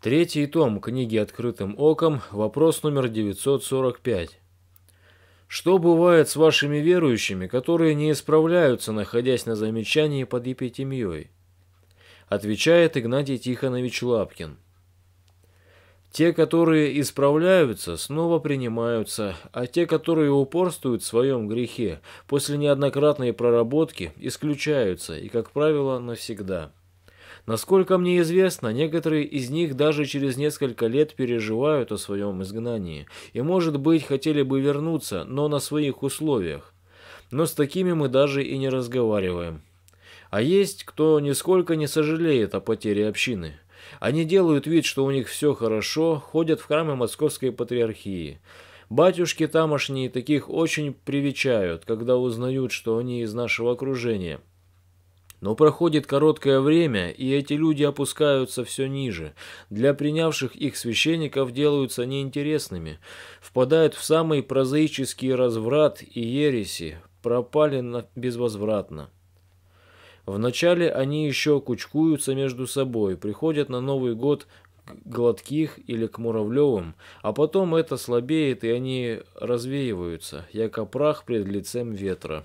Третий том книги «Открытым оком», вопрос номер 945. Что бывает с вашими верующими, которые не исправляются, находясь на замечании под епитемьей? Отвечает Игнатий Тихонович Лапкин. Те, которые исправляются, снова принимаются, а те, которые упорствуют в своем грехе, после неоднократной проработки исключаются и, как правило, навсегда. Насколько мне известно, некоторые из них даже через несколько лет переживают о своем изгнании и, может быть, хотели бы вернуться, но на своих условиях. Но с такими мы даже и не разговариваем. А есть, кто нисколько не сожалеет о потере общины. Они делают вид, что у них все хорошо, ходят в храмы Московской Патриархии. Батюшки тамошние таких очень привечают, когда узнают, что они из нашего окружения – но проходит короткое время, и эти люди опускаются все ниже. Для принявших их священников делаются неинтересными, впадают в самый прозаический разврат и ереси, пропали безвозвратно. Вначале они еще кучкуются между собой, приходят на Новый год к Гладких или к Муравлевым, а потом это слабеет, и они развеиваются, яко прах пред лицем ветра.